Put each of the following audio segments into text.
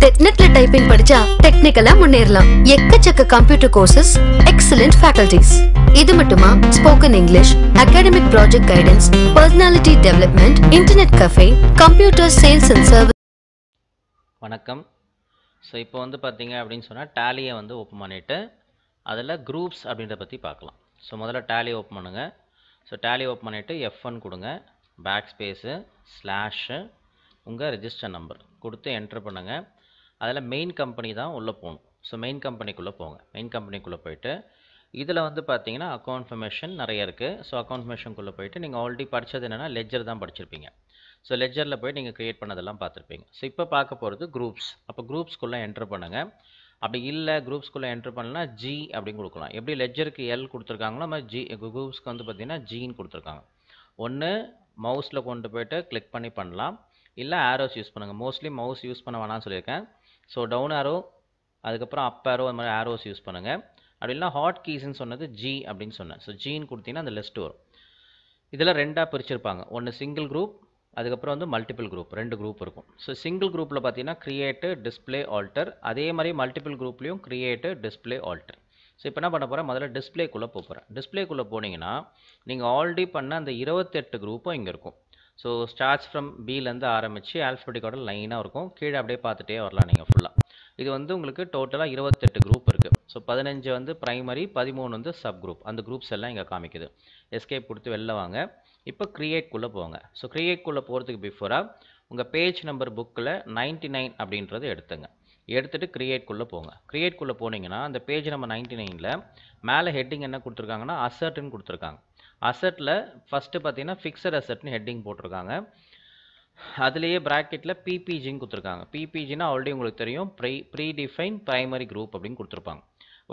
டெட்நெட்ல typing படிச்சா டெக்னிக்கலா முன்னேறலாம் எக்கச்சக்க கம்ப்யூட்டர் கோர்சஸ் எக்ஸலண்ட் ஃபேக்கல்டிஸ் இது மட்டுமா spoken English academic project guidance personality development internet cafe computer sales and service வணக்கம் ஸோ இப்போ வந்து பார்த்தீங்க அப்படின்னு சொன்னால் டேலியை வந்து ஓப்பன் பண்ணிவிட்டு அதில் குரூப்ஸ் அப்படின்றத பற்றி பார்க்கலாம் ஸோ முதல்ல டேலி ஓப்பன் பண்ணுங்கள் ஸோ டேலி ஓப்பன் பண்ணிவிட்டு எஃப் ஒன் கொடுங்க பேக் ஸ்பேஸு ஸ்லாஷு உங்கள் ரெஜிஸ்டர் நம்பர் கொடுத்து என்ட்ரு பண்ணுங்கள் அதில் மெயின் கம்பெனி தான் உள்ளே போகணும் ஸோ மெயின் கம்பெனிக்குள்ளே போங்க மெயின் கம்பெனிக்குள்ளே போயிட்டு இதில் வந்து பார்த்தீங்கன்னா அக்கௌண்ட் ஃபர்மேஷன் நிறைய இருக்குது ஸோ அக்கௌண்ட் ஃபர்மேஷனுக்குள்ளே போயிட்டு நீங்கள் ஆல்ரெடி படித்தது என்னென்னா லெஜர் தான் படிச்சிருப்பீங்க ஸோ லெஜரில் போய் நீங்கள் க்ரியேட் பண்ணதெல்லாம் பார்த்துருப்பீங்க ஸோ இப்போ பார்க்க போகிறது குரூப்ஸ் அப்போ குரூப்ஸ்க்குள்ளே என்ட்ரு பண்ணுங்கள் அப்படி இல்லை குரூப்ஸ்குள்ளே என்ட்ரு பண்ணலாம் ஜி அப்படின்னு கொடுக்கலாம் எப்படி லெஜருக்கு எல் கொடுத்துருக்காங்களோ நம்ம ஜி குரூப்ஸ்க்கு வந்து பார்த்திங்கன்னா ஜின் கொடுத்துருக்காங்க ஒன்று மவுஸில் கொண்டு போய்ட்டு கிளிக் பண்ணி பண்ணலாம் இல்லை ஆரோஸ் யூஸ் பண்ணுங்கள் மோஸ்ட்லி மவுஸ் யூஸ் பண்ண வேணாம்னு சொல்லியிருக்கேன் ஸோ டவுன் ஆரோ அதுக்கப்புறம் அப் ஆரோ அது மாதிரி ஆரோஸ் யூஸ் பண்ணுங்கள் அப்படி இல்லைனா ஹாட் கீஸ்ன்னு சொன்னது ஜி அப்படின்னு சொன்னேன் ஸோ ஜீன் கொடுத்தீங்கன்னா அந்த லிஸ்ட் வரும் இதில் ரெண்டாக பிரிச்சிருப்பாங்க ஒன்று சிங்கிள் குரூப் அதுக்கப்புறம் வந்து மல்டிபிள் குரூப் ரெண்டு குரூப் இருக்கும் ஸோ சிங்கிள் குரூப்பில் பார்த்தீங்கன்னா க்ரியேட்டு டிஸ்பிளே ஆல்டர் அதே மாதிரி மல்டிபிள் குரூப்லேயும் க்ரியேட்டு டிஸ்பிளே ஆல்டர் ஸோ இப்போ என்ன பண்ண போகிறேன் முதல்ல டிஸ்பிளேக்குள்ளே போக போகிறேன் டிஸ்பிளேக்குள்ளே போனீங்கன்னா நீங்கள் ஆல்ரெடி பண்ண அந்த இருபத்தெட்டு குரூப்பும் இங்கே இருக்கும் ஸோ ஸ்டார்ட்ஸ் ஃப்ரம் பிலேருந்து ஆரம்பித்து ஆல்ஃபபெட்டிக் லைனாக இருக்கும் கீழே அப்படியே பார்த்துட்டே வரலாம் நீங்கள் ஃபுல்லாக இது வந்து உங்களுக்கு டோட்டலாக இருபத்தெட்டு குரூப் இருக்குது ஸோ பதினஞ்சு வந்து ப்ரைமரி பதிமூணு வந்து சப் குரூப் அந்த குரூப்ஸ் எல்லாம் இங்கே காமிக்குது எஸ்கேப் கொடுத்து வெளில வாங்க இப்போ க்ரியேட்குள்ளே போங்க ஸோ க்ரியேட்குள்ளே போகிறதுக்கு பிஃபோராக உங்கள் பேஜ் நம்பர் புக்கில் நைன்ட்டி நைன் அப்படின்றத எடுத்துங்க எடுத்துகிட்டு க்ரியேட்குள்ளே போங்க க்ரியேட்குள்ளே போனீங்கன்னா அந்த பேஜ் நம்பர் நைன்ட்டி நைனில் மேலே ஹெட்டிங் என்ன கொடுத்துருக்காங்கன்னா அசர்ட்னு கொடுத்துருக்காங்க அசட்டில் ஃபஸ்ட்டு பார்த்தீங்கன்னா ஃபிக்ஸட் அசட்னு ஹெட்டிங் போட்டிருக்காங்க அதுலேயே ப்ராக்கெட்டில் பிபிஜின்னு கொடுத்துருக்காங்க பிபிஜின்னா ஆல்ரெடி உங்களுக்கு தெரியும் pre predefine primary group அப்படின்னு கொடுத்துருப்பாங்க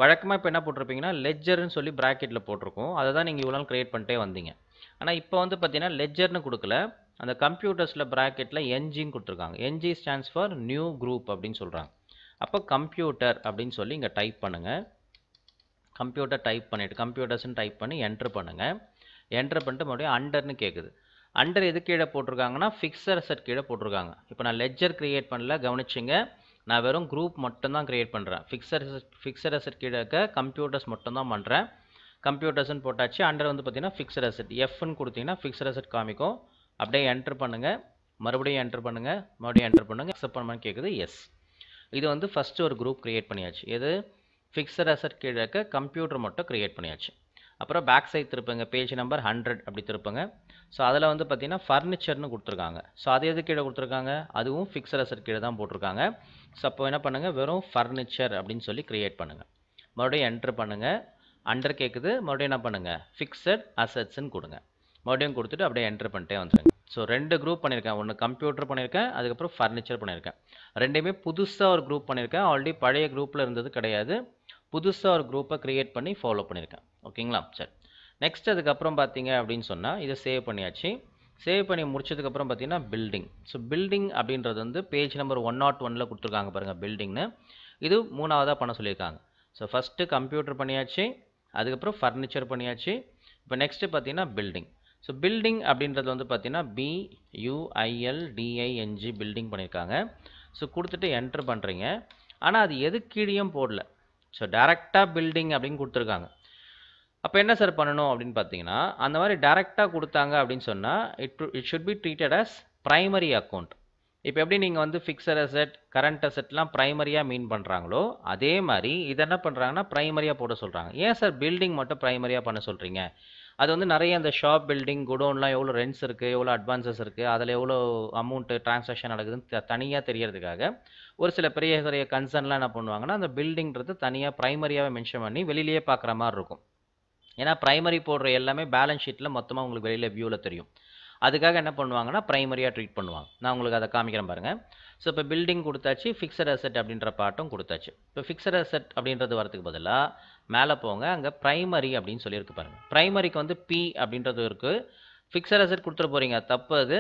வழக்கமாக இப்போ என்ன போட்டிருப்பீங்கன்னா லெஜர்னு சொல்லி ப்ராக்கெட்டில் போட்டிருக்கோம் அதை தான் நீங்கள் இவ்வளோ நாள் க்ரியேட் பண்ணிட்டே வந்தீங்க ஆனால் இப்போ வந்து பார்த்தீங்கன்னா லெஜர்னு கொடுக்கல அந்த கம்ப்யூட்டர்ஸில் ப்ராக்கெட்டில் என்ஜின்னு கொடுத்துருக்காங்க NG stands for new group அப்படின்னு சொல்கிறாங்க அப்போ கம்ப்யூட்டர் அப்படின்னு சொல்லி இங்கே டைப் பண்ணுங்கள் கம்ப்யூட்டர் டைப் பண்ணிவிட்டு கம்ப்யூட்டர்ஸ்ன்னு டைப் பண்ணி என்ட்ரு பண்ணுங்கள் என்டர் பண்ணிட்டு மறுபடியும் அண்டர்னு கேட்குது அண்டர் எது கீழே போட்டிருக்காங்கன்னா ஃபிக்ஸர் செட் கீழே போட்டிருக்காங்க இப்போ நான் லெஜர் க்ரியேட் பண்ணல கவனிச்சிங்க நான் வெறும் குரூப் மட்டும்தான் க்ரியேட் பண்ணுறேன் ஃபிக்ஸர் ஃபிக்ஸர் அசட் கீழே இருக்க கம்ப்யூட்டர்ஸ் மட்டும்தான் பண்ணுறேன் கம்ப்யூட்டர்ஸ்னு போட்டாச்சு அண்டர் வந்து பார்த்திங்கன்னா ஃபிக்ஸர் அசட் எஃப்னு கொடுத்தீங்கன்னா ஃபிக்ஸர் அசட் காமிக்கும் அப்படியே என்ட்ரு பண்ணுங்கள் மறுபடியும் என்ட்ரு பண்ணுங்கள் மறுபடியும் என்ட்ரு பண்ணுங்கள் அக்செப்ட் பண்ணுமான்னு கேட்குது எஸ் இது வந்து ஃபஸ்ட்டு ஒரு குரூப் க்ரியேட் பண்ணியாச்சு எது ஃபிக்ஸர் அசட் கீழே இருக்க கம்ப்யூட்டர் மட்டும் க்ரியேட் பண்ணியாச்சு அப்புறம் பேக் சைட் திருப்புங்க பேஜ் நம்பர் ஹண்ட்ரட் அப்படி திருப்புங்க ஸோ அதில் வந்து பார்த்தீங்கன்னா ஃபர்னிச்சர்னு கொடுத்துருக்காங்க ஸோ அது எது கீழே கொடுத்துருக்காங்க அதுவும் ஃபிக்ஸட் அசட் கீழே தான் போட்டிருக்காங்க ஸோ அப்போ என்ன பண்ணுங்கள் வெறும் ஃபர்னிச்சர் அப்படின்னு சொல்லி க்ரியேட் பண்ணுங்கள் மறுபடியும் என்ட்ரு பண்ணுங்கள் அண்டர் கேட்குது மறுபடியும் என்ன பண்ணுங்கள் ஃபிக்ஸட் அசட்ஸ்ன்னு கொடுங்க மறுபடியும் கொடுத்துட்டு அப்படியே என்ட்ரு பண்ணிட்டே வந்துடுங்க ஸோ ரெண்டு குரூப் பண்ணியிருக்கேன் ஒன்று கம்ப்யூட்டர் பண்ணியிருக்கேன் அதுக்கப்புறம் ஃபர்னிச்சர் பண்ணியிருக்கேன் ரெண்டுமே புதுசாக ஒரு குரூப் பண்ணியிருக்கேன் ஆல்ரெடி பழைய குரூப்பில் இருந்தது கிடையாது புதுசாக ஒரு குரூப்பை க்ரியேட் பண்ணி ஃபாலோ பண்ணியிருக்கேன் ஓகேங்களா சரி நெக்ஸ்ட் அதுக்கப்புறம் பார்த்தீங்க அப்படின்னு சொன்னால் இதை சேவ் பண்ணியாச்சு சேவ் பண்ணி முடிச்சதுக்கப்புறம் பார்த்தீங்கன்னா பில்டிங் ஸோ பில்டிங் அப்படின்றது வந்து page number one naught oh ஒனில் கொடுத்துருக்காங்க பாருங்கள் பில்டிங்னு இது மூணாவதாக பண்ண சொல்லியிருக்காங்க ஸோ ஃபஸ்ட்டு கம்ப்யூட்டர் பண்ணியாச்சு அதுக்கப்புறம் ஃபர்னிச்சர் பண்ணியாச்சு இப்போ நெக்ஸ்ட்டு பார்த்தீங்கன்னா பில்டிங் ஸோ பில்டிங் அப்படின்றது வந்து பார்த்தீங்கன்னா பியூஐஎல்டிஐஎன்ஜி பில்டிங் பண்ணியிருக்காங்க ஸோ கொடுத்துட்டு என்ட்ரு பண்ணுறீங்க ஆனால் அது எது கீழேயும் போடல ஸோ டேரெக்டாக பில்டிங் அப்படின்னு கொடுத்துருக்காங்க அப்போ என்ன சார் பண்ணணும் அப்படின்னு பார்த்தீங்கன்னா அந்த மாதிரி டேரெக்டாக கொடுத்தாங்க அப்படின்னு சொன்னால் it it should be treated as primary account இப்போ எப்படி நீங்கள் வந்து ஃபிக்ஸட் அசெட் கரண்ட் அசெட்லாம் ப்ரைமரியாக மீன் பண்ணுறாங்களோ அதே மாதிரி இதை என்ன பண்ணுறாங்கன்னா ப்ரைமரியாக போட சொல்கிறாங்க ஏன் சார் பில்டிங் மட்டும் ப்ரைமரியாக பண்ண சொல்கிறீங்க அது வந்து நிறைய அந்த ஷாப் பில்டிங் குடோன்லாம் எவ்வளோ ரெண்ட்ஸ் இருக்குது எவ்வளோ அட்வான்சஸ் இருக்குது அதில் எவ்வளோ அமௌண்ட்டு டிரான்சாக்ஷன் நடக்குதுன்னு தனியாக தெரியறதுக்காக ஒரு சில பெரிய பெரிய கன்சர்ன்லாம் என்ன பண்ணுவாங்கன்னா அந்த பில்டிங்கிறது தனியாக ப்ரைமரியாகவே மென்ஷன் பண்ணி வெளியிலேயே பார்க்குற மாதிரி இருக்கும் ஏன்னா ப்ரைமரி போடுற எல்லாமே பேலன்ஸ் ஷீட்டில் மொத்தமாக உங்களுக்கு வெளியில் வியூவில் தெரியும் அதுக்காக என்ன பண்ணுவாங்கன்னா ப்ரைமரியாக ட்ரீட் பண்ணுவாங்க நான் உங்களுக்கு அதை காமிக்கிறேன் பாருங்கள் ஸோ இப்போ பில்டிங் கொடுத்தாச்சு ஃபிக்ஸட் அசெட் அப்படின்ற பாட்டும் கொடுத்தாச்சு இப்போ ஃபிக்ஸட் அசெட் அப்படின்றது வரதுக்கு பதிலாக மேலே போங்க அங்கே ப்ரைமரி அப்படின்னு சொல்லியிருக்கு பாருங்கள் ப்ரைமரிக்கு வந்து பி அப்படின்றது இருக்குது ஃபிக்ஸட் அசெட் கொடுத்துட்டு போகிறீங்க தப்பு அது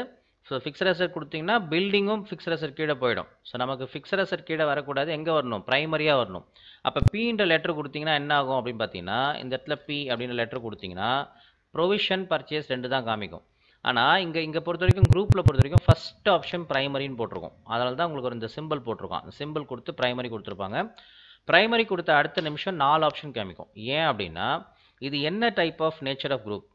ஸோ ஃபிக்ஸட் அசெட் கொடுத்தீங்கன்னா பில்டிங்கும் ஃபிக்ஸட் அசெட் கீழே போயிடும் ஸோ நமக்கு ஃபிக்ஸட் அசெட் கீழே வரக்கூடாது எங்கே வரணும் ப்ரைமரியாக வரணும் அப்போ பீன்ற லெட்டர் கொடுத்தீங்கன்னா என்ன ஆகும் அப்படின்னு பார்த்தீங்கன்னா இந்த இடத்துல பி அப்படின்ற லெட்டர் கொடுத்தீங்கன்னா ப்ரொவிஷன் பர்ச்சேஸ் ரெண்டு தான் காமிக்கும் ஆனால் இங்கே இங்கே பொறுத்த வரைக்கும் குரூப்பில் பொறுத்த வரைக்கும் ஃபஸ்ட் ஆப்ஷன் ப்ரைமரின்னு போட்டிருக்கோம் அதனால தான் உங்களுக்கு ஒரு இந்த சிம்பிள் போட்டிருக்கோம் சிம்பிள் கொடுத்து ப்ரைமரி கொடுத்துருப்பாங்க ப்ரைமரி கொடுத்த அடுத்த நிமிஷம் நாலு ஆப்ஷன் காமிக்கும் ஏன் அப்படின்னா இது என்ன type of nature of group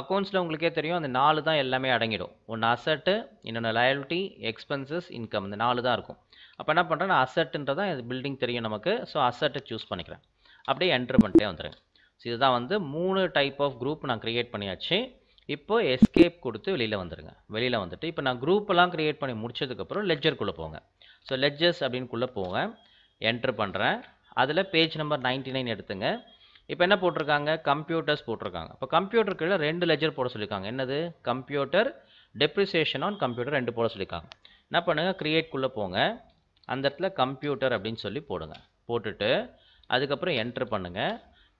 அக்கௌண்ட்ஸில் உங்களுக்கே தெரியும் அந்த நாலு தான் எல்லாமே அடங்கிடும் ஒன்று அசட்டு இன்னொன்று லயல்ட்டி எக்ஸ்பென்சஸ் இன்கம் இந்த நாலு தான் இருக்கும் அப்போ என்ன பண்ணுறேன் தான் இது பில்டிங் தெரியும் நமக்கு ஸோ அசட்டை சூஸ் பண்ணிக்கிறேன் அப்படியே என்ட்ரு பண்ணிட்டே வந்துடுங்க ஸோ இதுதான் வந்து மூணு டைப் ஆஃப் குரூப் நான் க்ரியேட் பண்ணியாச்சு இப்போது எஸ்கேப் கொடுத்து வெளியில் வந்துடுங்க வெளியில் வந்துட்டு இப்போ நான் குரூப்பெல்லாம் க்ரியேட் பண்ணி முடிச்சதுக்கப்புறம் லெஜருக்குள்ளே போங்க ஸோ லெஜர்ஸ் அப்படின்னுக்குள்ளே போங்க என்ட்ரு பண்ணுறேன் அதில் பேஜ் நம்பர் நைன்ட்டி நைன் எடுத்துங்க இப்போ என்ன போட்டிருக்காங்க கம்ப்யூட்டர்ஸ் போட்டிருக்காங்க இப்போ கம்ப்யூட்டருக்குள்ள கீழே ரெண்டு லெஜர் போட சொல்லியிருக்காங்க என்னது கம்ப்யூட்டர் டெப்ரிசியேஷன் ஆன் கம்ப்யூட்டர் ரெண்டு போட சொல்லியிருக்காங்க என்ன பண்ணுங்கள் க்ரியேட்குள்ளே போங்க அந்த இடத்துல கம்ப்யூட்டர் அப்படின்னு சொல்லி போடுங்க போட்டுட்டு அதுக்கப்புறம் என்ட்ரு பண்ணுங்கள்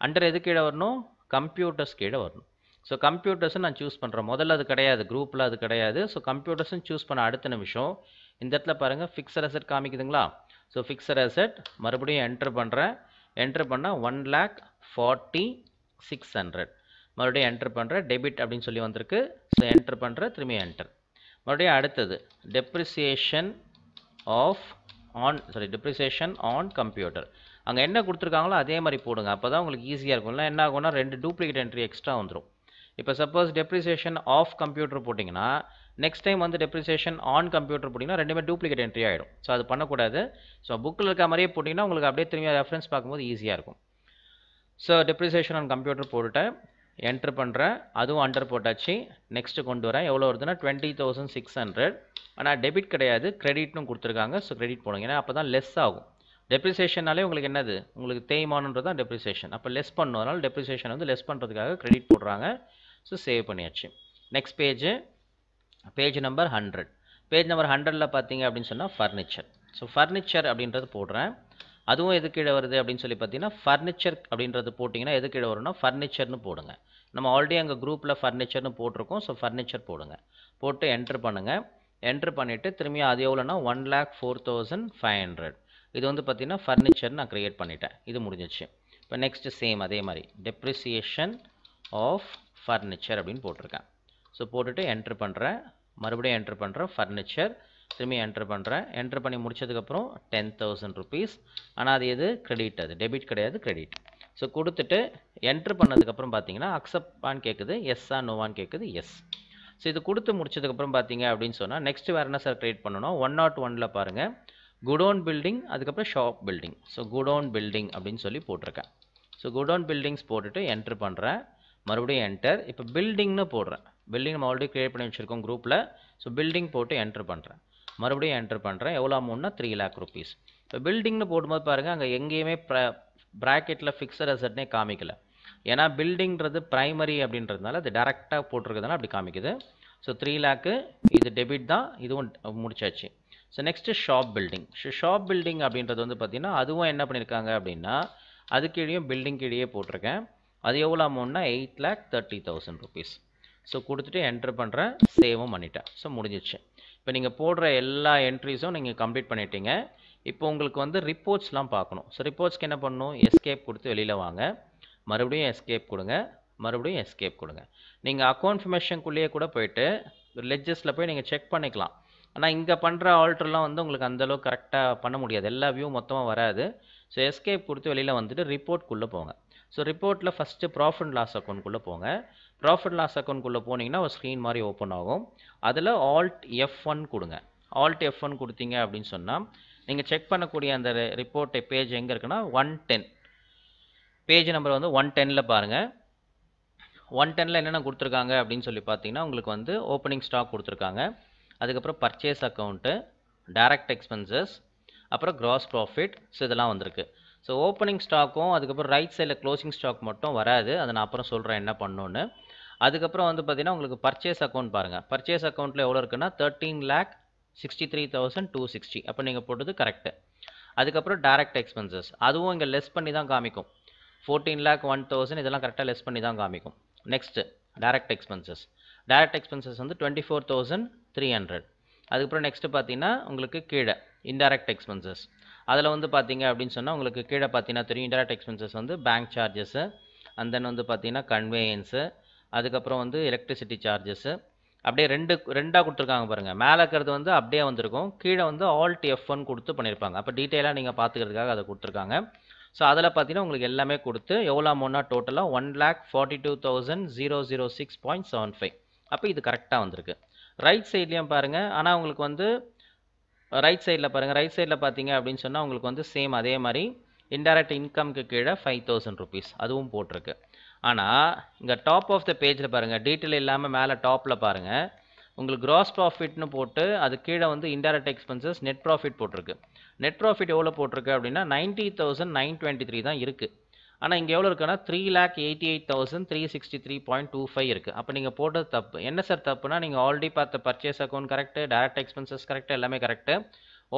அண்டர் எது கீழே வரணும் கம்ப்யூட்டர்ஸ் கீழே வரணும் ஸோ கம்ப்யூட்டர்ஸும் நான் சூஸ் பண்ணுறேன் முதல்ல அது கிடையாது குரூப்பில் அது கிடையாது ஸோ கம்ப்யூட்டர்ஸும் சூஸ் பண்ண அடுத்த நிமிஷம் இந்த இடத்துல பாருங்கள் ஃபிக்ஸட் அசட் காமிக்குதுங்களா ஸோ ஃபிக்ஸட் அசட் மறுபடியும் என்ட்ரு பண்ணுறேன் என்ட்ரு பண்ணால் one lakh forty six hundred மறுபடியும் என்ட்ரு பண்ணுறேன் டெபிட் அப்படின்னு சொல்லி வந்திருக்கு ஸோ என்ட்ரு பண்ணுறேன் திரும்பி என்டர் மறுபடியும் அடுத்தது depreciation of on sorry depreciation on computer அங்கே என்ன கொடுத்துருக்காங்களோ அதே மாதிரி போடுங்க அப்போ தான் உங்களுக்கு ஈஸியாக இருக்கும் இல்லை என்ன ஆகும்னா ரெண்டு டூப்ளிகேட் என்ட்ரி எக்ஸ்ட்ரா வந்துடும் இப்போ சப்போஸ் டெப்ரிசியேஷன் ஆஃப் கம்ப்யூட்டர் போட்டிங்கன்னா நெக்ஸ்ட் டைம் வந்து டெப்ரிசியேஷன் ஆன் கம்ப்யூட்டர் போட்டிங்கன்னா ரெண்டுமே டூப்ளிகேட் என்ட்ரி ஆகிடும் ஸோ அது பண்ணக்கூடாது ஸோ புக்கில் இருக்க மாதிரியே போட்டிங்கன்னா உங்களுக்கு அப்படியே திரும்பி ரெஃபரன்ஸ் பார்க்கும்போது ஈஸியாக இருக்கும் ஸோ டெப்ரிசியேஷன் ஆன் கம்ப்யூட்டர் போட்டுட்டேன் என்ட்ரு பண்ணுறேன் அதுவும் அண்டர் போட்டாச்சு நெக்ஸ்ட்டு கொண்டு வரேன் எவ்வளோ வருதுன்னா டுவெண்ட்டி தௌசண்ட் சிக்ஸ் ஹண்ட்ரட் ஆனால் டெபிட் கிடையாது கிரெடிட்னு கொடுத்துருக்காங்க ஸோ கிரெடிட் போடுங்க ஏன்னா அப்போ தான் லெஸ் ஆகும் டெப்ரிசியேஷனாலே உங்களுக்கு என்னது உங்களுக்கு தேய்மானன்றது தான் டெப்ரிசியேஷன் அப்போ லெஸ் பண்ணுவதுனால அதனால் டெப்ரிசியேஷன் வந்து லெஸ் பண்ணுறதுக்காக கிரெடிட் போடுறாங்க ஸோ சேவ் பண்ணியாச்சு next page page number hundred page number ஹண்ட்ரடில் பார்த்தீங்க அப்படின்னு சொன்னால் ஃபர்னிச்சர் ஸோ ஃபர்னிச்சர் அப்படின்றது போடுறேன் அதுவும் எது கீழே வருது அப்படின்னு சொல்லி பார்த்தீங்கன்னா ஃபர்னிச்சர் அப்படின்றது போட்டிங்கன்னா எது கீழே வரும்னா ஃபர்னிச்சர்னு போடுங்க நம்ம ஆல்ரெடி அங்கே குரூப்பில் ஃபர்னிச்சர்னு போட்டிருக்கோம் ஸோ ஃபர்னிச்சர் போடுங்க போட்டு என்ட்ரு பண்ணுங்கள் என்ட்ரு பண்ணிவிட்டு திரும்பியும் அது எவ்வளோனா one lakh four thousand five hundred இது வந்து பார்த்திங்கன்னா ஃபர்னிச்சர் நான் க்ரியேட் பண்ணிட்டேன் இது முடிஞ்சிச்சு இப்போ நெக்ஸ்ட்டு சேம் அதே மாதிரி டெப்ரிசியேஷன் ஆஃப் ஃபர்னிச்சர் அப்படின்னு போட்டிருக்கேன் ஸோ போட்டுட்டு என்ட்ரு பண்ணுறேன் மறுபடியும் என்ட்ரு பண்ணுறேன் ஃபர்னிச்சர் திரும்பி என்ட்ரு பண்ணுறேன் என்ட்ரு பண்ணி முடிச்சதுக்கப்புறம் டென் தௌசண்ட் ருபீஸ் ஆனால் அது எது கிரெடிட் அது டெபிட் கிடையாது கிரெடிட் ஸோ கொடுத்துட்டு என்ட்ரு பண்ணதுக்கப்புறம் பார்த்தீங்கன்னா அக்செப்டான்னு கேட்குது எஸ்ஸா நோவான்னு கேட்குது எஸ் ஸோ இது கொடுத்து முடிச்சதுக்கப்புறம் பார்த்தீங்க அப்படின்னு சொன்னால் நெக்ஸ்ட் வேறு என்ன சார் க்ரியேட் பண்ணணும் ஒன் நாட் ஒனில் பாருங்கள் குடோன் பில்டிங் அதுக்கப்புறம் shop building so godown building அப்படின்னு சொல்லி போட்டிருக்கேன் ஸோ குடோன் பில்டிங்ஸ் போட்டுட்டு என்ட்ரு பண்ணுறேன் மறுபடியும் என்டர் இப்போ பில்டிங்னு போடுறேன் பில்டிங் நம்ம ஆல்ரெடி க்ரியேட் பண்ணி வச்சுருக்கோம் குரூப்பில் ஸோ பில்டிங் போட்டு என்ட்ரு பண்ணுறேன் மறுபடியும் என்ட்ரு பண்ணுறேன் எவ்வளோ அமௌண்ட்னா த்ரீ லேக் ருபீஸ் இப்போ பில்டிங்னு போடும்போது பாருங்கள் அங்கே எங்கேயுமே ப்ராக்கெட்டில் ஃபிக்ஸட் அசட்னே காமிக்கல ஏன்னா பில்டிங்கிறது ப்ரைமரி அப்படின்றதுனால அது டேரெக்டாக போட்டிருக்கிறதுனால அப்படி காமிக்குது ஸோ த்ரீ லேக்கு இது டெபிட் தான் இதுவும் முடிச்சாச்சு so next shop building so shop building அப்படின்றது வந்து பார்த்திங்கன்னா அதுவும் என்ன பண்ணியிருக்காங்க அப்படின்னா அதுக்கீழையும் பில்டிங் கீழேயே போட்டிருக்கேன் அது எவ்வளோ அமௌண்ட்னா eight lakh thirty thousand rupees so கொடுத்துட்டு என்ட்ரு பண்ணுறேன் சேவும் பண்ணிட்டேன் ஸோ முடிஞ்சிச்சு இப்போ நீங்கள் போடுற எல்லா என்ட்ரிஸும் நீங்கள் கம்ப்ளீட் பண்ணிட்டீங்க இப்போ உங்களுக்கு வந்து ரிப்போர்ட்ஸ்லாம் பார்க்கணும் ஸோ ரிப்போர்ட்ஸ்க்கு என்ன பண்ணணும் எஸ்கேப் கொடுத்து வெளியில் வாங்க மறுபடியும் எஸ்கேப் கொடுங்க மறுபடியும் எஸ்கேப் கொடுங்க நீங்கள் அக்கௌண்ட் ஃபிமேஷனுக்குள்ளேயே கூட போயிட்டு லெட்ஜஸில் போய் நீங்கள் செக் பண்ணிக்கலாம் ஆனால் இங்கே பண்ணுற ஆல்ட்ரெலாம் வந்து உங்களுக்கு அந்தளவுக்கு கரெக்டாக பண்ண முடியாது எல்லா வியூ மொத்தமாக வராது ஸோ எஸ்கேப் கொடுத்து வெளியில் வந்துட்டு ரிப்போர்ட்குள்ளே போங்க ஸோ ரிப்போர்ட்டில் ஃபஸ்ட்டு ப்ராஃபிட் லாஸ் அக்கௌண்ட்குள்ளே போங்க ப்ராஃபிட் லாஸ் அக்கௌண்ட்குள்ளே போனீங்கன்னா ஒரு ஸ்க்ரீன் மாதிரி ஓப்பன் ஆகும் அதில் ஆல்ட் எஃப் ஒன் கொடுங்க ஆல்ட் எஃப் ஒன் கொடுத்தீங்க அப்படின்னு சொன்னால் நீங்கள் செக் பண்ணக்கூடிய அந்த ரிப்போர்ட் பேஜ் எங்கே இருக்குன்னா ஒன் டென் பேஜ் நம்பர் வந்து ஒன் டெனில் பாருங்கள் ஒன் டெனில் என்னென்ன கொடுத்துருக்காங்க அப்படின்னு சொல்லி பார்த்தீங்கன்னா உங்களுக்கு வந்து ஓப்பனிங் ஸ்டாக் கொடுத்துருக்காங்க அதுக்கப்புறம் பர்ச்சேஸ் அக்கௌண்ட்டு டேரக்ட் எக்ஸ்பென்சஸ் அப்புறம் க்ராஸ் ப்ராஃபிட் ஸோ இதெல்லாம் வந்திருக்கு ஸோ ஓப்பனிங் ஸ்டாக்கும் அதுக்கப்புறம் ரைட் சைடில் க்ளோசிங் ஸ்டாக் மட்டும் வராது அதை நான் அப்புறம் சொல்கிறேன் என்ன பண்ணணுன்னு அதுக்கப்புறம் வந்து பார்த்தீங்கன்னா உங்களுக்கு பர்ச்சேஸ் அக்கௌண்ட் பாருங்கள் பர்ச்சேஸ் அக்கௌண்ட்டில் எவ்வளோ இருக்குன்னா thirteen lakh sixty three thousand two sixty அப்போ நீங்கள் போட்டது கரெக்டு அதுக்கப்புறம் டேரக்ட் எக்ஸ்பென்சஸ் அதுவும் இங்கே லெஸ் பண்ணி தான் காமிக்கும் ஃபோர்டீன் லேக் ஒன் தௌசண்ட் இதெல்லாம் கரெக்டாக லெஸ் பண்ணி தான் காமிக்கும் next direct expenses direct expenses வந்து twenty four thousand three hundred அதுக்கப்புறம் நெக்ஸ்ட்டு பார்த்தீங்கன்னா உங்களுக்கு கீழே இன்டேரக்ட் எக்ஸ்பென்சஸ் அதில் வந்து பார்த்தீங்க அப்படின்னு சொன்னால் உங்களுக்கு கீழே பார்த்தீங்கன்னா தெரியும் இன்டெரக்ட் எக்ஸ்பென்சஸ் வந்து பேங்க் சார்ஜஸ்ஸு அண்ட் தென் வந்து பார்த்தீங்கன்னா கன்வேயன்ஸு அதுக்கப்புறம் வந்து எலக்ட்ரிசிட்டி சார்ஜஸ்ஸு அப்படியே ரெண்டு ரெண்டாக கொடுத்துருக்காங்க பாருங்கள் மேலே இருக்கிறது வந்து அப்படியே வந்திருக்கும் கீழே வந்து ஆல்ட் எஃப் ஒன் கொடுத்து பண்ணியிருப்பாங்க அப்போ டீட்டெயிலாக நீங்கள் பார்த்துக்கிறதுக்காக அதை கொடுத்துருக்காங்க ஸோ அதில் பார்த்தீங்கன்னா உங்களுக்கு எல்லாமே கொடுத்து எவ்வளோ அமௌண்ட்னா டோட்டலாக one lakh forty two thousand zero zero six point seven five அப்போ இது கரெக்டாக வந்திருக்கு ரைட் சைட்லேயும் பாருங்கள் ஆனால் உங்களுக்கு வந்து ரைட் சைடில் பாருங்கள் ரைட் சைடில் பார்த்தீங்க அப்படின்னு சொன்னால் உங்களுக்கு வந்து சேம் அதே மாதிரி இன்டெரக்ட் இன்கம்க்கு கீழே ஃபைவ் தௌசண்ட் ருபீஸ் அதுவும் போட்டிருக்கு ஆனால் இங்கே டாப் ஆஃப் த பேஜில் பாருங்கள் டீட்டெயில் இல்லாமல் மேலே டாப்பில் பாருங்கள் உங்களுக்கு க்ராஸ் ப்ராஃபிட்னு போட்டு அது கீழே வந்து இன்டெரக்ட் எக்ஸ்பென்சஸ் நெட் ப்ராஃபிட் போட்டிருக்கு நெட் ப்ராஃபிட் எவ்வளோ போட்டிருக்கு அப்படின்னா ninety thousand nine twenty three தான் இருக்குது ஆனால் இங்கே எவ்வளோ இருக்குன்னா three lakh eighty eight thousand three sixty three point two five இருக்குது அப்போ நீங்கள் போட்டது தப்பு என்ன சார் தப்புனா நீங்கள் ஆல்ரெடி பார்த்த purchase account correct direct expenses correct எல்லாமே கரெக்டு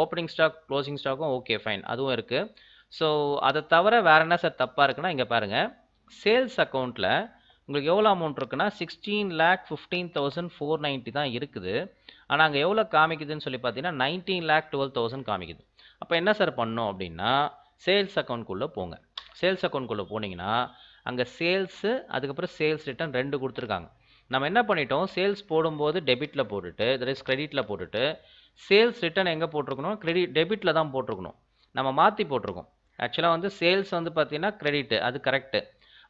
ஓப்பனிங் ஸ்டாக் க்ளோசிங் ஸ்டாக்கும் ஓகே ஃபைன் அதுவும் இருக்குது ஸோ அதை தவிர வேறு என்ன சார் தப்பாக இருக்குன்னா இங்கே பாருங்கள் சேல்ஸ் அக்கௌண்ட்டில் உங்களுக்கு எவ்வளோ அமௌண்ட் இருக்குன்னா sixteen lakh fifteen thousand four ninety தான் இருக்குது ஆனால் அங்கே எவ்வளோ காமிக்குதுன்னு சொல்லி பார்த்தீங்கன்னா நைன்டீன் லேக் டுவெல் தௌசண்ட் காமிக்குது அப்போ என்ன சார் பண்ணோம் அப்படின்னா சேல்ஸ் அக்கௌண்ட்குள்ளே போங்க சேல்ஸ் அக்கௌண்ட்குள்ளே போனீங்கன்னா அங்கே சேல்ஸு அதுக்கப்புறம் சேல்ஸ் ரிட்டர்ன் ரெண்டு கொடுத்துருக்காங்க நம்ம என்ன பண்ணிட்டோம் சேல்ஸ் போடும்போது டெபிட்டில் போட்டுட்டு தட் இஸ் கிரெடிட்டில் போட்டுட்டு சேல்ஸ் ரிட்டர்ன் எங்கே போட்டிருக்கணும் கிரெடிட் டெபிட்டில் தான் போட்டிருக்கணும் நம்ம மாற்றி போட்டிருக்கோம் ஆக்சுவலாக வந்து சேல்ஸ் வந்து பார்த்தீங்கன்னா கிரெடிட்டு அது கரெக்டு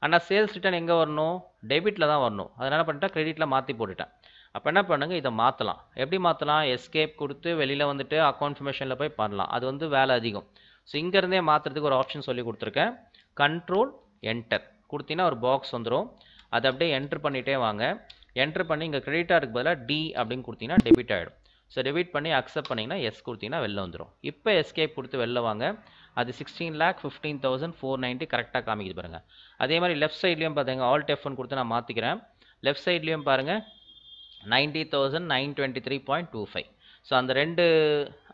ஆனால் சேல்ஸ் ரிட்டர்ன் எங்கே வரணும் டெபிட்டில் தான் வரணும் அதனால் என்ன பண்ணிட்டேன் கிரெடிட்டில் மாற்றி போட்டுட்டேன் அப்போ என்ன பண்ணுங்கள் இதை மாற்றலாம் எப்படி மாற்றலாம் எஸ்கேப் கொடுத்து வெளியில் வந்துட்டு அக்கௌண்ட் இன்ஃபர்மேஷனில் போய் பண்ணலாம் அது வந்து வேலை அதிகம் ஸோ இங்கேருந்தே மாற்றுறதுக்கு ஒரு ஆப்ஷன் சொல்லி கொடுத்துருக்கேன் கண்ட்ரோல் என்டர் கொடுத்தீங்கன்னா ஒரு பாக்ஸ் வந்துடும் அதை அப்படியே என்ட்ரு பண்ணிகிட்டே வாங்க என்ட்ரு பண்ணி இங்கே கிரெடிட் கார்டுக்கு பதிலாக டி அப்படின்னு கொடுத்தீங்கன்னா டெபிட் ஆகிடும் ஸோ டெபிட் பண்ணி அக்செப்ட் பண்ணிங்கன்னா எஸ் கொடுத்தீங்கன்னா வெளில வந்துடும் இப்போ எஸ்கேப் கொடுத்து வெளில வாங்க அது sixteen lakh fifteen thousand four ninety கரெக்டாக காமிக்குது பாருங்கள் அதே மாதிரி லெஃப்ட் சைட்லேயும் பார்த்தீங்கன்னா ஆல் டெஃப்னு கொடுத்து நான் மாற்றிக்கிறேன் லெஃப்ட் சைட்லேயும் பாருங்கள் ninety thousand nine twenty three point two five so அந்த ரெண்டு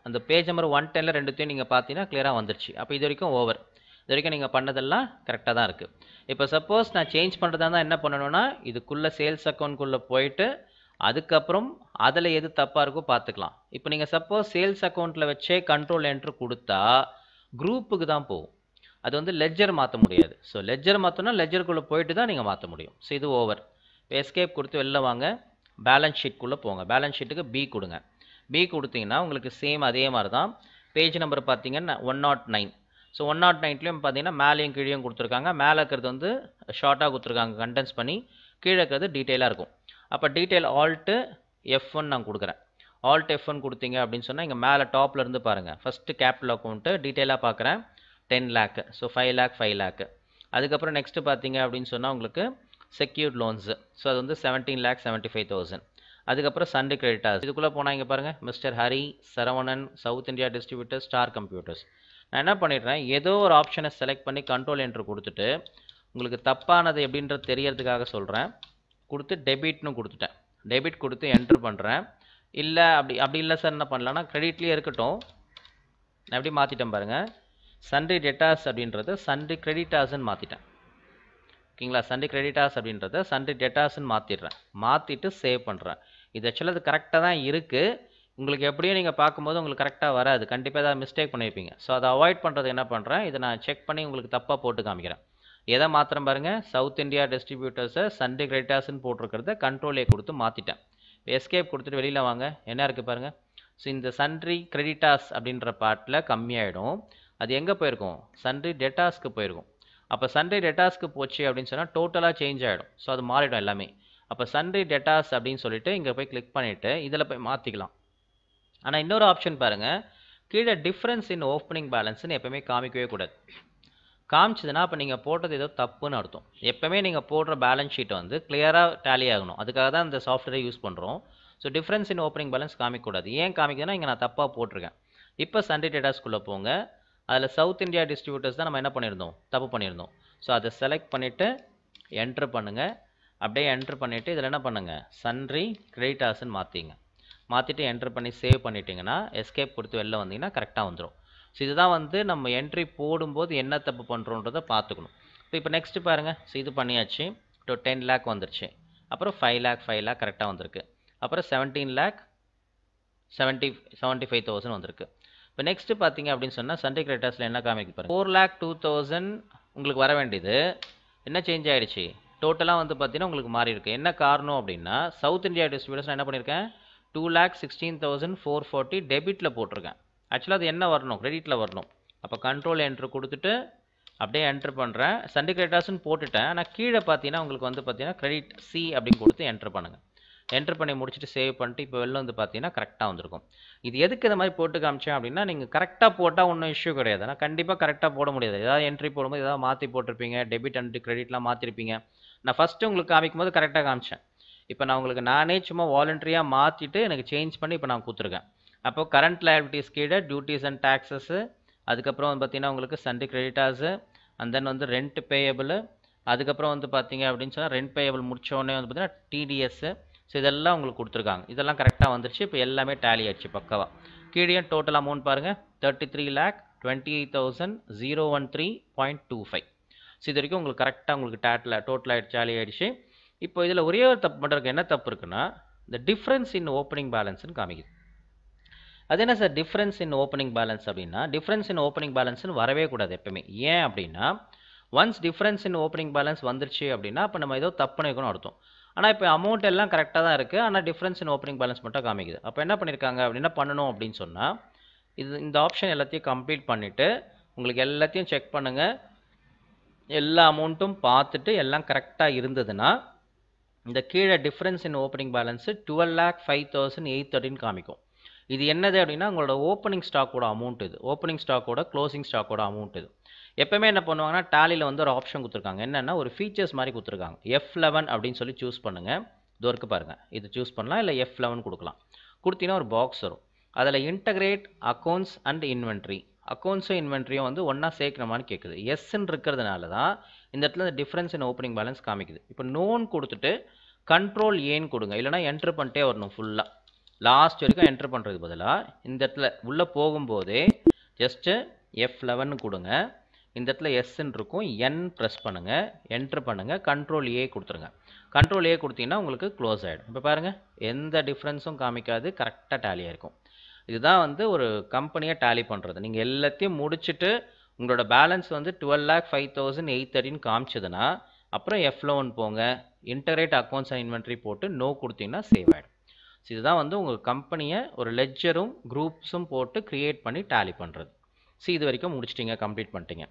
அந்த பேஜ் நம்பர் ஒன் டெனில் ரெண்டுத்தையும் நீங்கள் பார்த்தீங்கன்னா கிளியராக வந்துருச்சு அப்போ இது வரைக்கும் ஓவர் இது வரைக்கும் நீங்கள் பண்ணதெல்லாம் கரெக்டாக தான் இருக்குது இப்போ சப்போஸ் நான் சேஞ்ச் பண்ணுறதா இருந்தால் என்ன பண்ணணும்னா இதுக்குள்ளே சேல்ஸ் அக்கௌண்ட்குள்ளே போயிட்டு அதுக்கப்புறம் அதில் எது தப்பாக இருக்கோ பார்த்துக்கலாம் இப்போ நீங்கள் சப்போஸ் சேல்ஸ் அக்கௌண்ட்டில் வச்சே கண்ட்ரோல் என்ட்ரு கொடுத்தா குரூப்புக்கு தான் போகும் அது வந்து லெஜர் மாற்ற முடியாது ஸோ லெஜர் மாற்றணும்னா லெஜருக்குள்ளே போயிட்டு தான் நீங்கள் மாற்ற முடியும் ஸோ இது ஓவர் இப்போ எஸ்கேப் கொடுத்து வெளில வாங்க பேலன்ஸ் ஷீட்குள்ளே போங்க பேலன்ஸ் ஷீட்டுக்கு பி கொடுங்க பி கொடுத்தீங்கன்னா உங்களுக்கு சேம் அதே மாதிரி தான் பேஜ் நம்பர் பார்த்தீங்கன்னா one nought nine so one nought நைன்லேயும் பார்த்தீங்கன்னா மேலேயும் கீழேயும் கொடுத்துருக்காங்க மேலே இருக்கிறது வந்து ஷார்ட்டாக கொடுத்துருக்காங்க கண்டென்ஸ் பண்ணி கீழே இருக்கிறது டீட்டெயிலாக இருக்கும் அப்போ டீட்டெயில் ஆல்ட்டு எஃப் ஒன் நான் கொடுக்குறேன் ஆல்ட் எஃப் ஒன் கொடுத்தீங்க அப்படின்னு சொன்னால் இங்கே மேலே டாப்பில் இருந்து பாருங்கள் ஃபஸ்ட்டு கேபிட்டல் அக்கௌண்ட்டு டீட்டெயிலாக பார்க்குறேன் ten lakh so five lakh five lakh அதுக்கப்புறம் நெக்ஸ்ட்டு பார்த்தீங்க அப்படின்னு சொன்னால் உங்களுக்கு செக்யூர்ட் லோன்ஸு ஸோ அது வந்து seventeen lakh seventy five thousand அதுக்கப்புறம் சண்டே கிரெடிட்டாக இதுக்குள்ளே போனால் இங்கே பாருங்கள் mister Hari Saravanan south India distributor star computers நான் என்ன பண்ணிடுறேன் ஏதோ ஒரு ஆப்ஷனை செலக்ட் பண்ணி கண்ட்ரோல் என்று கொடுத்துட்டு உங்களுக்கு தப்பானது எப்படின்றது தெரியறதுக்காக சொல்கிறேன் கொடுத்து டெபிட்னு கொடுத்துட்டேன் டெபிட் கொடுத்து என்ட்ரு பண்ணுறேன் இல்லை அப்படி அப்படி இல்லை சார் என்ன பண்ணலான்னா க்ரெடிட்லேயே இருக்கட்டும் நான் எப்படி மாற்றிட்டேன் பாருங்கள் சன்ரி டெட்டாஸ் அப்படின்றது சன்ரி கிரெடிட்டாஸ்ன்னு மாற்றிட்டேன் ஓகேங்களா சன்ரி கிரெடிட்டாஸ் அப்படின்றத சன்ரி டெட்டாஸ்ன்னு மாற்றிடுறேன் மாற்றிட்டு சேவ் பண்ணுறேன் இது ஆக்சுவலாக அது கரெக்டாக தான் இருக்குது உங்களுக்கு எப்படியும் நீங்கள் பார்க்கும்போது உங்களுக்கு கரெக்டாக வராது கண்டிப்பாக ஏதாவது மிஸ்டேக் பண்ணியிருப்பீங்க ஸோ அதை அவாய்ட் பண்ணுறது என்ன பண்ணுறேன் இதை நான் செக் பண்ணி உங்களுக்கு தப்பாக போட்டு காமிக்கிறேன் எதை மாத்திரம் பாருங்கள் சவுத் இந்தியா டிஸ்ட்ரிபியூட்டர்ஸை சண்டே கிரேட்டர்ஸ்னு போட்டிருக்கிறத கண்ட்ரோலே கொடுத்து மாற்றிட்டேன் எஸ்கேப் கொடுத்துட்டு வெளியில் வாங்க என்ன இருக்குது பாருங்கள் ஸோ இந்த சன்ட்ரி கிரெடிட்டாஸ் அப்படின்ற பார்ட்டில் கம்மியாயிடும் அது எங்கே போயிருக்கும் சன்ட்ரி டெட்டாஸ்க்கு போயிருக்கும் அப்போ சன்ட்ரி டெட்டாஸ்க்கு போச்சு அப்படின்னு சொன்னால் டோட்டலாக சேஞ்ச் ஆகிடும் ஸோ அது மாறிடும் எல்லாமே அப்போ சன்ட்ரி டெட்டாஸ் அப்படின்னு சொல்லிட்டு இங்கே போய் கிளிக் பண்ணிவிட்டு இதில் போய் மாற்றிக்கலாம் ஆனால் இன்னொரு ஆப்ஷன் பாருங்கள் கீழே டிஃப்ரென்ஸ் இன் ஓப்பனிங் பேலன்ஸ்னு எப்போவுமே காமிக்கவே கூடாது காமிச்சதுன்னா அப்போ நீங்கள் போட்டது ஏதோ தப்புன்னு அர்த்தம் எப்போவுமே நீங்கள் போடுற பேலன்ஸ் ஷீட்டை வந்து கிளியராக டேலி ஆகணும் அதுக்காக தான் இந்த சாஃப்ட்வேரை யூஸ் பண்ணுறோம் so difference in opening balance காமிக்கூடாது ஏன் காமிக்குதுன்னா இங்கே நான் தப்பாக போட்டிருக்கேன் இப்போ சண்டே டேட்டாஸ்குள்ளே போங்க அதில் சவுத் இந்தியா டிஸ்ட்ரிபியூட்டர்ஸ் தான் நம்ம என்ன பண்ணியிருந்தோம் தப்பு பண்ணியிருந்தோம் ஸோ அதை செலக்ட் பண்ணிவிட்டு என்ட்ரு பண்ணுங்கள் அப்படியே என்ட்ரு பண்ணிவிட்டு இதில் என்ன பண்ணுங்கள் சன்ரி கிரெடிட் ஆர்ஸ்ன்னு மாற்றிங்க மாற்றிட்டு என்ட்ரு பண்ணி சேவ் பண்ணிட்டீங்கன்னா எஸ்கேப் கொடுத்து வெளில வந்தீங்கன்னா கரெக்டாக வந்துடும் ஸோ இதுதான் வந்து நம்ம என்ட்ரி போடும்போது என்ன தப்பு பண்ணுறோன்றதை பார்த்துக்கணும் இப்போ இப்போ நெக்ஸ்ட்டு பாருங்கள் ஸோ இது பண்ணியாச்சு டூ டென் லேக் வந்துருச்சு அப்புறம் ஃபைவ் லேக் ஃபைவ் லேக் கரெக்டாக வந்திருக்கு அப்புறம் seventeen lakh seventy seventy five thousand வந்திருக்கு இப்போ நெக்ஸ்ட்டு பார்த்தீங்க அப்படின்னு சொன்னால் சண்டே கிரேட்டர்ஸில் என்ன காமிக்கு ஃபோர் லேக் டூ தௌசண்ட் உங்களுக்கு வர வேண்டியது என்ன சேஞ்ச் ஆகிடுச்சு டோட்டலாக வந்து பார்த்தீங்கன்னா உங்களுக்கு மாறி இருக்குது என்ன காரணம் அப்படின்னா சவுத் இந்தியா டிஸ்ட்ரிபியூட்டர்ஸ் என்ன பண்ணியிருக்கேன் two lakh sixteen thousand four forty டெபிட்டில் போட்டிருக்கேன் ஆக்சுவலாக அது என்ன வரணும் கிரெடிட்டில் வரணும் அப்போ கண்ட்ரோல் என்ட்ரு கொடுத்துட்டு அப்படியே என்ட்ரு பண்ணுறேன் சண்டே கிரெடிட்டாஸ்ன்னு போட்டுட்டேன் ஆனால் கீழே பார்த்தீங்கன்னா உங்களுக்கு வந்து பார்த்தீங்கன்னா கிரெடிட் சி அப்படின்னு கொடுத்து என்ட்ரு பண்ணுங்கள் என்ட்ரு பண்ணி முடிச்சுட்டு சேவ் பண்ணிட்டு இப்போ வெளில வந்து பார்த்தீங்கன்னா கரெக்டாக வந்திருக்கும் இது எதுக்கு இந்த மாதிரி போட்டு காமிச்சேன் அப்படின்னா நீங்கள் கரெக்டாக போட்டால் ஒன்றும் இஷ்யூ கிடையாது ஆனால் கண்டிப்பாக கரெக்டாக போட முடியாது ஏதாவது என்ட்ரி போடும்போது ஏதாவது மாற்றி போட்டிருப்பீங்க டெபிட் அண்ட் கிரெடிட்லாம் மாற்றிருப்பீங்க நான் ஃபஸ்ட்டு உங்களுக்கு காமிக்கும் போது கரெக்டாக காமிச்சேன் இப்போ நான் உங்களுக்கு நானே சும்மா வாலண்டரியாக மாற்றிட்டு எனக்கு சேஞ்ச் பண்ணி இப்போ நான் கொடுத்துருக்கேன் அப்போ கரண்ட் லயபிலிட்டிஸ் கீழே டியூட்டிஸ் அண்ட் டேக்ஸஸ்ஸு அதுக்கப்புறம் வந்து பார்த்தீங்கன்னா உங்களுக்கு சண்டே கிரெடிட்டாஸு அண்ட் தென் வந்து ரெண்ட் பேயபிள் அதுக்கப்புறம் வந்து பார்த்தீங்க அப்படின்னு சொன்னால் ரெண்ட் பேயபிள் முடித்தோடனே வந்து பார்த்தீங்கன்னா டிடிஎஸ்ஸு ஸோ இதெல்லாம் உங்களுக்கு கொடுத்துருக்காங்க இதெல்லாம் கரெக்டாக வந்துருச்சு இப்போ எல்லாமே டேலி ஆச்சு பக்கவாக கீழே டோட்டல் அமௌண்ட் பாருங்கள் thirty three lakh twenty eight thousand zero one three point two five so இது வரைக்கும் உங்களுக்கு கரெக்டாக உங்களுக்கு டேட்டில் டோட்டல் ஆகிடுச்சு டேலி ஆகிடுச்சு இப்போ இதில் ஒரே ஒரு தப்பு மட்டும் இருக்குது என்ன தப்பு இருக்குன்னா இந்த டிஃப்ரென்ஸ் இன் ஓப்பனிங் பேலன்ஸ்னு காமிக்குது அது என்ன sir difference in opening balance அப்படின்னா டிஃப்ரென்ஸ் இன் ஓப்பனிங் பேலன்ஸ்னு வரவே கூடாது எப்பவுமே ஏன் அப்படின்னா once difference in opening balance வந்துருச்சு அப்படின்னா இப்போ நம்ம ஏதோ தப்பு நினைக்கணும் அர்த்தம் ஆனால் இப்போ அமௌண்ட் எல்லாம் கரெக்டாக தான் இருக்குது ஆனால் டிஃப்ரென்ஸ் இன் ஓப்பனிங் பேலன்ஸ் மட்டும் காமிக்குது அப்போ என்ன பண்ணியிருக்காங்க அப்படின்னா பண்ணணும் அப்படின்னு சொன்னால் இது இந்த ஆப்ஷன் எல்லாத்தையும் கம்ப்ளீட் பண்ணிவிட்டு உங்களுக்கு எல்லாத்தையும் செக் பண்ணுங்கள் எல்லா அமௌண்ட்டும் பார்த்துட்டு எல்லாம் கரெக்டாக இருந்ததுன்னா இந்த கீழே difference in opening balance twelve lakh five thousand eight thirteen காமிக்கும் இது என்னது அப்படின்னா உங்களோட ஓப்பனிங் ஸ்டாக்கோட அமௌண்ட் இது ஓப்பனிங் ஸ்டாக்கோட க்ளோசிங் ஸ்டாக்கோட அமௌண்ட் இது எப்பவுமே என்ன பண்ணுவாங்கன்னா டேலியில் வந்து ஒரு ஆப்ஷன் கொடுத்துருக்காங்க என்னென்னா ஒரு ஃபீச்சர்ஸ் மாதிரி கொடுத்துருக்காங்க எஃப் லெவன் அப்படின்னு சொல்லி சூஸ் பண்ணுங்கள் இதோருக்கு பாருங்கள் இது சூஸ் பண்ணலாம் இல்லை எஃப் லெவன் கொடுக்கலாம் கொடுத்தீங்கன்னா ஒரு பாக்ஸ் வரும் அதில் இன்டகிரேட் அக்கௌண்ட்ஸ் அண்ட் இன்வென்ட்ரி அக்கௌண்ட்ஸும் இன்வென்ட்ரியும் வந்து ஒன்றா சேர்க்கணுமான்னு கேட்குது எஸ்ன்னு இருக்கிறதுனால தான் இந்த இடத்துல இந்த டிஃப்ரென்ஸ் என்ன ஓப்பனிங் பேலன்ஸ் காமிக்குது இப்போ நோன் கொடுத்துட்டு கண்ட்ரோல் ஏன்னு கொடுங்க இல்லைனா என்ட்ரு பண்ணிட்டே வரணும் ஃபுல்லாக லாஸ்ட் வரைக்கும் என்ட்ரு பண்ணுறது பதிலாக இந்த இடத்துல உள்ளே போகும்போதே ஜஸ்ட்டு எஃப் லெவன் கொடுங்க இந்த இடத்துல எஸ்ன்னு இருக்கும் என் ப்ரெஸ் பண்ணுங்கள் என்ட்ரு பண்ணுங்கள் கண்ட்ரோல் ஏ கொடுத்துருங்க கண்ட்ரோல் ஏ கொடுத்தீங்கன்னா உங்களுக்கு க்ளோஸ் ஆகிடும் இப்போ பாருங்கள் எந்த டிஃப்ரென்ஸும் காமிக்காது கரெக்டாக டேலியாக இருக்கும் இதுதான் வந்து ஒரு கம்பெனியாக டேலி பண்ணுறது நீங்கள் எல்லாத்தையும் முடிச்சுட்டு உங்களோட பேலன்ஸ் வந்து twelve lakh five thousand eight தேர்ட்டின்னு காமிச்சதுன்னா அப்புறம் எஃப் லோன் போங்க இன்டர்ரேட் அக்கௌண்ட்ஸ் அண்ட் இன்வென்ட்ரி போட்டு நோ கொடுத்தீங்கன்னா சேவ் ஆகிடும் ஸோ இதுதான் வந்து உங்கள் கம்பெனியை ஒரு லெஜரும் குரூப்ஸும் போட்டு க்ரியேட் பண்ணி டேலி பண்ணுறது ஸோ இது வரைக்கும் முடிச்சிட்டிங்க கம்ப்ளீட் பண்ணிட்டீங்க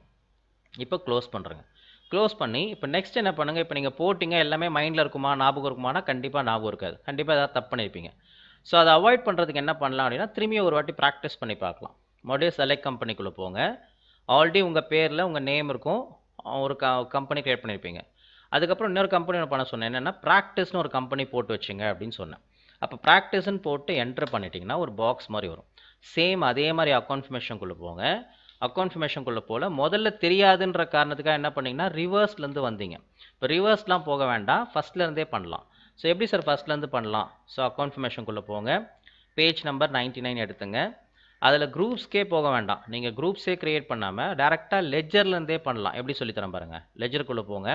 இப்போ க்ளோஸ் பண்ணுறேங்க க்ளோஸ் பண்ணி இப்போ நெக்ஸ்ட் என்ன பண்ணுங்கள் இப்போ நீங்கள் போட்டிங்க எல்லாமே மைண்டில் இருக்குமா ஞாபகம் இருக்குமானா கண்டிப்பாக ஞாபகம் இருக்காது கண்டிப்பாக ஏதாவது தப்பு பண்ணியிருப்பீங்க ஸோ அதை அவாய்ட் பண்ணுறதுக்கு என்ன பண்ணலாம் அப்படின்னா திரும்பியும் ஒரு வாட்டி ப்ராக்டிஸ் பண்ணி பார்க்கலாம் மறுபடியும் செலக்ட் கம்பெனிக்குள்ளே போங்க ஆல்ரெடி உங்கள் பேரில் உங்கள் நேம் இருக்கும் ஒரு க கம்பெனி க்ரியேட் பண்ணியிருப்பீங்க அதுக்கப்புறம் இன்னொரு கம்பெனி ஒன்று பண்ண சொன்னேன் என்னென்னா ப்ராக்டிஸ்னு ஒரு கம்பெனி போட்டு வச்சுங்க அப்படின்னு சொன்னேன் அப்போ ப்ராக்டிஸ்ன்னு போட்டு என்ட்ரு பண்ணிட்டீங்கன்னா ஒரு பாக்ஸ் மாதிரி வரும் சேம் அதே மாதிரி அக்கௌன்ஃபர்மேஷனுக்குள்ளே போங்க அக்கௌன்ஃபர்மேஷனுக்குள்ளே போல் முதல்ல தெரியாதுன்ற காரணத்துக்காக என்ன பண்ணிங்கன்னா ரிவர்ஸ்லேருந்து வந்தீங்க இப்போ ரிவர்ஸ்லாம் போக வேண்டாம் ஃபஸ்ட்லேருந்தே பண்ணலாம் ஸோ எப்படி சார் ஃபஸ்ட்லேருந்து பண்ணலாம் ஸோ அக்கௌன்ஃபர்மேஷனுக்குள்ளே போங்க பேஜ் நம்பர் நைன்ட்டி நைன் எடுத்துங்க அதில் குரூப்ஸ்க்கே போக வேண்டாம் நீங்கள் குரூப்ஸே க்ரியேட் பண்ணாமல் டேரெக்டாக லெஜர்லேருந்தே பண்ணலாம் எப்படி சொல்லித்தரேன் பாருங்கள் லெஜருக்குள்ளே போங்க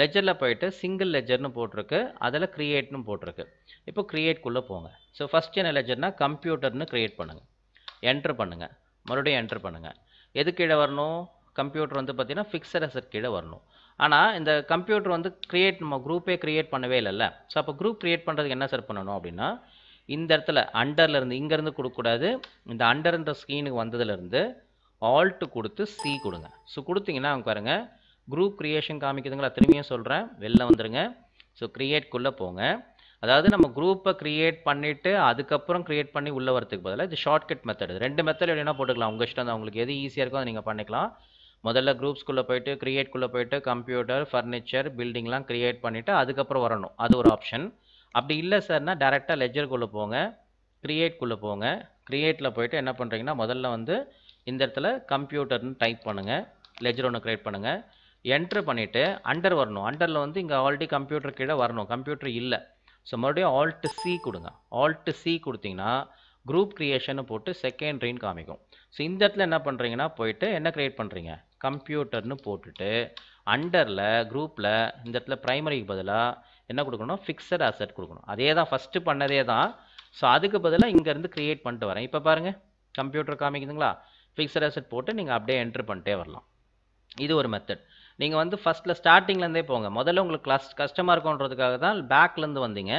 லெஜரில் போயிட்டு சிங்கிள் லெஜர்னு போட்டிருக்கு அதில் க்ரியேட்னு போட்டிருக்கு இப்போ க்ரியேட்குள்ளே போங்க ஸோ ஃபஸ்ட் என்ன லெஜர்னா கம்ப்யூட்டர்னு க்ரியேட் பண்ணுங்கள் என்ட்ரு பண்ணுங்கள் மறுபடியும் என்ட்ரு பண்ணுங்கள் எது கீழே வரணும் கம்ப்யூட்டர் வந்து பார்த்திங்கன்னா ஃபிக்ஸட் அசட் கீழே வரணும் ஆனால் இந்த கம்ப்யூட்டர் வந்து க்ரியேட் நம்ம குரூப்பே க்ரியேட் பண்ணவே இல்லைல்ல ஸோ அப்போ குரூப் க்ரியேட் பண்ணுறதுக்கு என்ன சார் பண்ணணும் அப்படின்னா இந்த இடத்துல அண்டர்லேருந்து இங்கேருந்து கொடுக்கக்கூடாது இந்த அண்டர்ன்ற ஸ்கீனுக்கு வந்ததுலேருந்து ஆல்ட்டு கொடுத்து சி கொடுங்க ஸோ கொடுத்தீங்கன்னா அவங்க பாருங்கள் குரூப் க்ரியேஷன் காமிக்குதுங்களா திரும்பியும் சொல்கிறேன் வெளில வந்துடுங்க ஸோ க்ரியேட்குள்ளே போங்க அதாவது நம்ம குரூப்பை க்ரியேட் பண்ணிவிட்டு அதுக்கப்புறம் க்ரியேட் பண்ணி உள்ளே வரதுக்கு பதிலாக இது ஷார்ட்கட் மெத்தட் ரெண்டு மெத்தட் வேணா போட்டுக்கலாம் உங்கள் இஷ்டம் தான் உங்களுக்கு எது ஈஸியாக இருக்கோ அதை நீங்கள் பண்ணிக்கலாம் முதல்ல குரூப்ஸ்குள்ளே போயிட்டு க்ரியேட்குள்ளே போயிட்டு கம்ப்யூட்டர் ஃபர்னிச்சர் பில்டிங்லாம் க்ரியேட் பண்ணிவிட்டு அதுக்கப்புறம் வரணும் அது ஒரு ஆப்ஷன் அப்படி இல்லை சார்னா டேரெக்டாக லெஜருக்குள்ளே போங்க க்ரியேட்குள்ளே போங்க க்ரியேட்டில் போயிட்டு என்ன பண்ணுறீங்கன்னா முதல்ல வந்து இந்த இடத்துல கம்ப்யூட்டர்னு டைப் பண்ணுங்கள் லெஜர் ஒன்று க்ரியேட் பண்ணுங்கள் என்ட்ரு பண்ணிவிட்டு அண்டர் வரணும் அண்டரில் வந்து இங்கே ஆல்ரெடி கம்ப்யூட்டர் கீழே வரணும் கம்ப்யூட்டர் இல்லை ஸோ மறுபடியும் ஆல்ட்டு சி கொடுங்க ஆல்ட்டு சி கொடுத்தீங்கன்னா குரூப் க்ரியேஷன் போட்டு செகண்ட்ரின்னு காமிக்கும் ஸோ இந்த இடத்துல என்ன பண்ணுறீங்கன்னா போயிட்டு என்ன க்ரியேட் பண்ணுறீங்க கம்ப்யூட்டர்னு போட்டுட்டு அண்டரில் குரூப்பில் இந்த இடத்துல ப்ரைமரிக்கு பதிலாக என்ன கொடுக்கணும் ஃபிக்ஸட் அசட் கொடுக்கணும் அதே தான் ஃபஸ்ட்டு பண்ணதே தான் ஸோ அதுக்கு பதிலாக இங்கேருந்து க்ரியேட் பண்ணிட்டு வரேன் இப்போ பாருங்கள் கம்ப்யூட்டர் காமிக்குதுங்களா ஃபிக்ஸட் அசட் போட்டு நீங்கள் அப்படியே என்ட்ரு பண்ணிட்டே வரலாம் இது ஒரு மெத்தட் நீங்கள் வந்து ஃபஸ்ட்டில் ஸ்டார்டிங்லேருந்தே போங்க முதல்ல உங்களுக்கு கஸ் கஸ்டமர் இருக்கும்ன்றதுக்காக தான் பேக்லேருந்து வந்தீங்க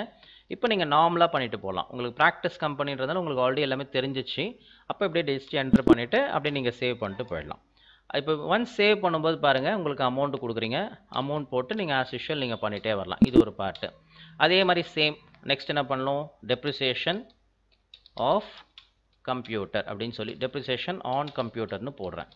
இப்போ நீங்கள் நார்மலாக பண்ணிவிட்டு போகலாம் உங்களுக்கு ப்ராக்டிஸ் கம்பெனின்றதுனால உங்களுக்கு ஆல்ரெடி எல்லாமே தெரிஞ்சிச்சு அப்போ இப்படியே டிஸ்ட் என்ட்ரு பண்ணிவிட்டு அப்படியே நீங்கள் சேவ் பண்ணிட்டு போயிடலாம் இப்போ ஒன்ஸ் சேவ் பண்ணும்போது பாருங்கள் உங்களுக்கு அமௌண்ட்டு கொடுக்குறீங்க அமௌண்ட் போட்டு நீங்கள் ஆஸ் யூஷுவல் நீங்கள் பண்ணிகிட்டே வரலாம் இது ஒரு பார்ட்டு அதே மாதிரி சேம் நெக்ஸ்ட் என்ன பண்ணலாம் டெப்ரிசியேஷன் ஆஃப் கம்ப்யூட்டர் அப்படின்னு சொல்லி டெப்ரிசியேஷன் ஆன் கம்ப்யூட்டர்னு போடுறேன்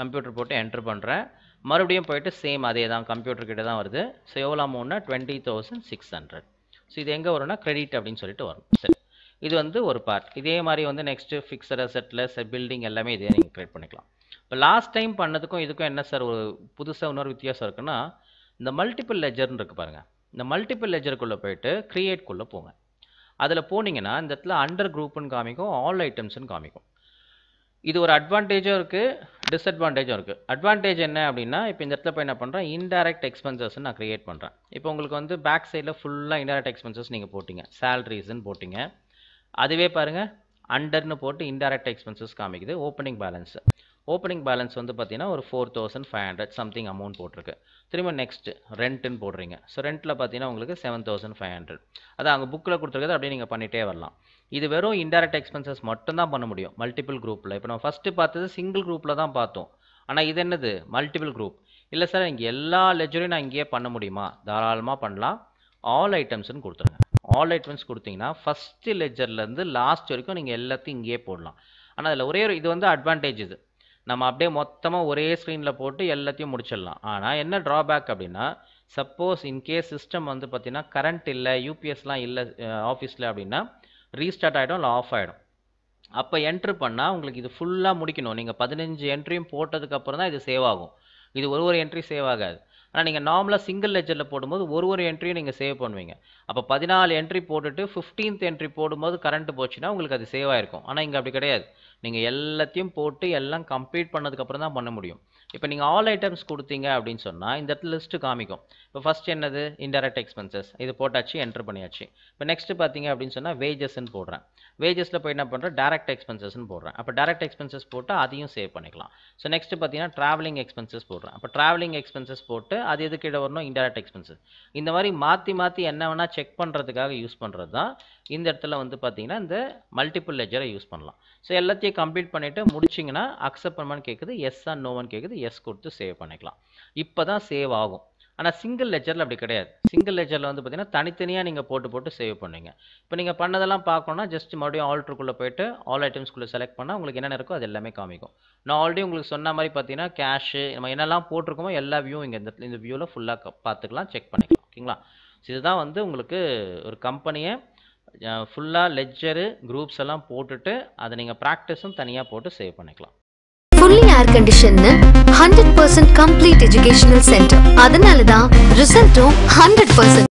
கம்ப்யூட்டர் போட்டு என்ட்ரு பண்ணுறேன் மறுபடியும் போயிட்டு சேம் அதே தான் கம்ப்யூட்டர்கிட்ட தான் வருது ஸோ எவ்வளோ அமௌண்ட்னா twenty thousand six hundred so இது எங்கே வரும்னா கிரெடிட் அப்படின்னு சொல்லிட்டு வரும் சரி இது வந்து ஒரு பார்ட் இதே மாதிரி வந்து நெக்ஸ்ட்டு ஃபிக்ஸட் அசெட்டில் பில்டிங் எல்லாமே இதே நீங்கள் க்ரியேட் பண்ணிக்கலாம் இப்போ லாஸ்ட் டைம் பண்ணதுக்கும் இதுக்கும் என்ன சார் ஒரு புதுசாக இன்னொரு வித்தியாசம் இருக்குன்னா இந்த மல்டிபிள் லெஜர்னு இருக்குது பாருங்கள் இந்த மல்டிபிள் லெஜருக்குள்ளே போயிட்டு க்ரியேட்குள்ளே போங்க அதில் போனீங்கன்னா இந்த இடத்துல அண்டர் குரூப்புன்னு காமிக்கும் ஆல் ஐட்டம்ஸ்னு காமிக்கும் இது ஒரு அட்வான்டேஜும் இருக்குது டிஸ்அட்வான்டேஜும் இருக்குது அட்வான்டேஜ் என்ன அப்படின்னா இப்போ இந்த இடத்துல போய் என்ன பண்ணுறேன் இன்டெரக்ட் எக்ஸ்பென்சஸ்ன்னு நான் க்ரியேட் பண்ணுறேன் இப்போ உங்களுக்கு வந்து பேக் சைடில் ஃபுல்லாக இன்டெரக்ட் எக்ஸ்பென்சஸ் நீங்கள் போட்டிங்க சேலரிஸ்ன்னு போட்டிங்க அதுவே பாருங்கள் அண்டர்னு போட்டு இன்டெரக்ட் எக்ஸ்பென்சஸ் காமிக்குது ஓப்பனிங் பேலன்ஸு ஓப்பனிங் பேலன்ஸ் வந்து பார்த்தீங்கன்னா ஒரு four thousand five hundred something amount போட்டிருக்கு திரும்ப நெக்ஸ்ட் ரெண்ட்டுன்னு போடுறீங்க ஸோ ரெண்ட்டில் பார்த்தீங்கன்னா உங்களுக்கு செவன் தௌசண்ட் ஃபைவ் ஹண்ட்ரட் அது அங்கே புக்கில் கொடுத்துருக்கறது அப்படியே நீங்கள் பண்ணிகிட்டே வரலாம் இது வெறும் இன்டெரக்ட் எக்ஸ்பென்சஸ் மட்டும் தான் பண்ண முடியும் மல்டிபிள் குரூப்பில் இப்போ நம்ம ஃபஸ்ட்டு பார்த்தது சிங்கிள் குரூப்பில் தான் பார்த்தோம் ஆனால் இது என்னது மல்டிபிள் குரூப் இல்லை சார் இங்கே எல்லா லெஜரையும் நான் இங்கேயே பண்ண முடியுமா தாராளமாக பண்ணலாம் ஆல் ஐட்டம்ஸ்னு கொடுத்துருங்க ஆல் ஐட்டம்ஸ் கொடுத்தீங்கன்னா ஃபஸ்ட்டு லெஜர்லேருந்து லாஸ்ட் வரைக்கும் நீங்கள் எல்லாத்தையும் இங்கேயே போடலாம் ஆனால் அதில் ஒரே ஒரு இது வந்து அட்வான்டேஜ் இது நம்ம அப்படியே மொத்தமாக ஒரே ஸ்க்ரீனில் போட்டு எல்லாத்தையும் முடிச்சிடலாம் ஆனால் என்ன ட்ராபேக் அப்படின்னா சப்போஸ் இன்கேஸ் சிஸ்டம் வந்து பார்த்திங்கன்னா கரண்ட் இல்லை யூபிஎஸ்லாம் இல்லை ஆஃபீஸில் அப்படின்னா ரீஸ்டார்ட் ஆகிடும் இல்லை ஆஃப் ஆகிடும் அப்போ என்ட்ரு பண்ணால் உங்களுக்கு இது ஃபுல்லாக முடிக்கணும் நீங்கள் பதினஞ்சு என்ட்ரியும் போட்டதுக்கப்புறம் தான் இது சேவ் ஆகும் இது ஒரு ஒரு என்ட்ரி சேவ் ஆகாது ஆனால் நீங்கள் நார்மலாக சிங்கிள் லெஜரில் போடும்போது ஒரு ஒரு என்ட்ரியும் நீங்கள் சேவ் பண்ணுவீங்க அப்போ பதினாலு என்ட்ரி போட்டுட்டு ஃபிஃப்டீன்த் என்ட்ரி போடும்போது கரண்ட் போச்சுன்னா உங்களுக்கு அது சேவ் ஆயிருக்கும் ஆனால் இங்கே அப்படி கிடையாது நீங்கள் எல்லாத்தையும் போட்டு எல்லாம் கம்ப்ளீட் பண்ணதுக்கப்புறம் தான் பண்ண முடியும் இப்போ நீங்கள் ஆல் ஐட்டம்ஸ் கொடுத்தீங்க அப்படின்னு சொன்னால் இந்த இடத்துல லிஸ்ட்டு காமிக்கும் இப்போ ஃபஸ்ட் என்னது இன்டெரக்ட் எக்ஸ்பென்சஸ் இது போட்டாச்சு என்ட்ரு பண்ணியாச்சு இப்போ நெக்ஸ்ட்டு பார்த்தீங்க அப்படின்னு சொன்னால் வேஜஸ்ன்னு போடுறேன் வேஜஸில் போய் என்ன பண்ணுறேன் டேரக்ட் எக்ஸ்பென்சஸ்ன்னு போடுறேன் அப்போ டேரக்ட் எக்ஸ்பென்சஸ் போட்டு அதையும் சேவ் பண்ணிக்கலாம் ஸோ நெக்ஸ்ட் பார்த்தீங்கன்னா ட்ராவலிங் எக்ஸ்பென்சஸ் போடுறேன் அப்போ ட்ராவலிங் எக்ஸ்பென்சஸ் போட்டு அது எதுக்கு இட வரணும் இன்டெரக்ட் எக்ஸ்பென்சஸ் இந்த மாதிரி மாற்றி மாற்றி என்ன வேணால் செக் பண்ணுறதுக்காக யூஸ் பண்ணுறது தான் இந்த இடத்துல வந்து பார்த்தீங்கன்னா இந்த மல்டிபிள் லெஜரை யூஸ் பண்ணலாம் ஸோ எல்லாத்தையும் கம்ப்ளீட் பண்ணிவிட்டு முடிச்சிங்கன்னா அக்செப்ட் பண்ணுமான்னு கேட்குது எஸ் ஆன் நோவான்னு கேட்குது எஸ் கொடுத்து சேவ் பண்ணிக்கலாம் இப்போ தான் சேவ் ஆகும் ஆனால் சிங்கிள் லெஜரில் அப்படி கிடையாது சிங்கிள் லெஜரில் வந்து பார்த்தீங்கன்னா தனித்தனியாக நீங்கள் போட்டு போட்டு சேவ் பண்ணுவீங்க இப்போ நீங்கள் பண்ணதெல்லாம் பார்க்கணும்னா ஜஸ்ட் மறுபடியும் ஆல்ட்ருக்குள்ளே போயிட்டு ஆல் ஐட்டம்ஸ்குள்ளே செலக்ட் பண்ணால் உங்களுக்கு என்னென்ன இருக்கோ அது எல்லாமே காமிக்கும் நான் ஆல்ரெடி உங்களுக்கு சொன்ன மாதிரி பார்த்தீங்கன்னா கேஷு நம்ம என்னெல்லாம் போட்டிருக்கோமோ எல்லா வியூவும் இங்கே இந்த இந்த வியூவில் ஃபுல்லாக பார்த்துக்கலாம் செக் பண்ணிக்கலாம் ஓகேங்களா இதுதான் வந்து உங்களுக்கு ஒரு கம்பெனியை ஃபுல்லாக லெஜ்ஜரு குரூப்ஸ் எல்லாம் போட்டுட்டு அதை நீங்கள் ப்ராக்டிஸும் தனியாக போட்டு சேவ் பண்ணிக்கலாம் ஏர் கண்டிஷன்னு hundred percent complete educational centre அதனாலதான் தான் ரிசல்ட்டும் ஹண்ட்ரட் பர்சன்ட்